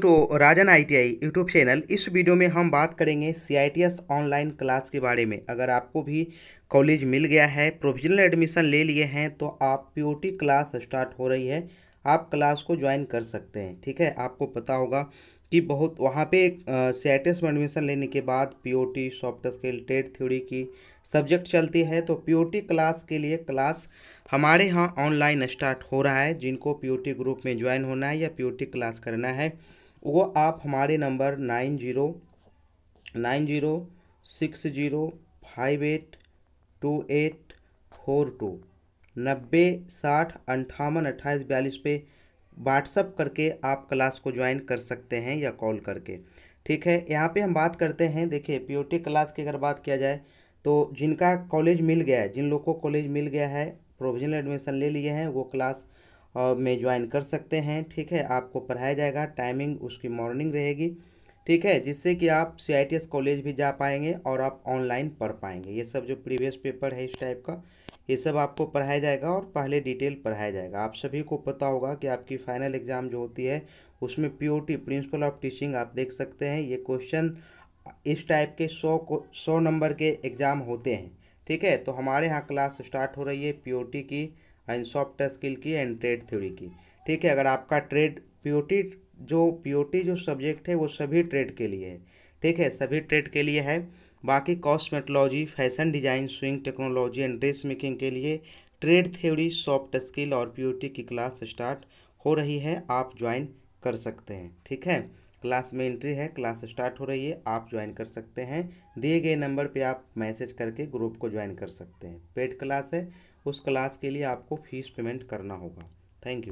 to Rajan ITI YouTube channel इस video में हम बात करेंगे सीआईटीएस ऑनलाइन क्लास के बारे में अगर आपको भी कॉलेज मिल गया है प्रोविजनल एडमिशन ले लिए हैं तो आप पी क्लास स्टार्ट हो रही है आप क्लास को ज्वाइन कर सकते हैं ठीक है आपको पता होगा कि बहुत वहाँ पे सीआईटीएस में एडमिशन लेने के बाद टी सॉफ्ट स्किल टेट थ्योरी की सब्जेक्ट चलती है तो टी क्लास के लिए क्लास हमारे यहाँ ऑनलाइन स्टार्ट हो रहा है जिनको टी ग्रुप में ज्वाइन होना है या टी क्लास करना है वो आप हमारे number nine zero nine zero six zero five eight two eight four two नब्बे साठ अंठावन अट्ठाईस बयालीस पे व्हाट्सअप करके आप क्लास को ज्वाइन कर सकते हैं या कॉल करके ठीक है यहाँ पे हम बात करते हैं देखिए पी क्लास की अगर बात किया जाए तो जिनका कॉलेज मिल गया है जिन लोगों को कॉलेज मिल गया है प्रोविजनल एडमिशन ले लिए हैं वो क्लास और में ज्वाइन कर सकते हैं ठीक है आपको पढ़ाया जाएगा टाइमिंग उसकी मॉर्निंग रहेगी ठीक है जिससे कि आप सी कॉलेज भी जा पाएंगे और आप ऑनलाइन पढ़ पाएंगे ये सब जो प्रीवियस पेपर है इस टाइप का ये सब आपको पढ़ाया जाएगा और पहले डिटेल पढ़ाया जाएगा आप सभी को पता होगा कि आपकी फाइनल एग्ज़ाम जो होती है उसमें पी प्रिंसिपल ऑफ टीचिंग आप देख सकते हैं ये क्वेश्चन इस टाइप के सौ को सौ नंबर के एग्ज़ाम होते हैं ठीक है तो हमारे यहाँ क्लास स्टार्ट हो रही है पी की एंड सॉफ्ट स्किल की एंड ट्रेड थ्योरी की ठीक है अगर आपका ट्रेड पीओटी जो पीओटी जो सब्जेक्ट है वो सभी ट्रेड के लिए है ठीक है सभी ट्रेड के लिए है बाकी cosmetology fashion design sewing technology and dress making के लिए ट्रेड थ्योरी सॉफ्ट स्किल और पीओटी की क्लास स्टार्ट हो रही है आप ज्वाइन कर सकते हैं ठीक है क्लास में एंट्री है क्लास स्टार्ट हो रही है आप ज्वाइन कर सकते हैं दिए गए नंबर पे आप मैसेज करके ग्रुप को ज्वाइन कर सकते हैं पेड क्लास है उस क्लास के लिए आपको फीस पेमेंट करना होगा थैंक यू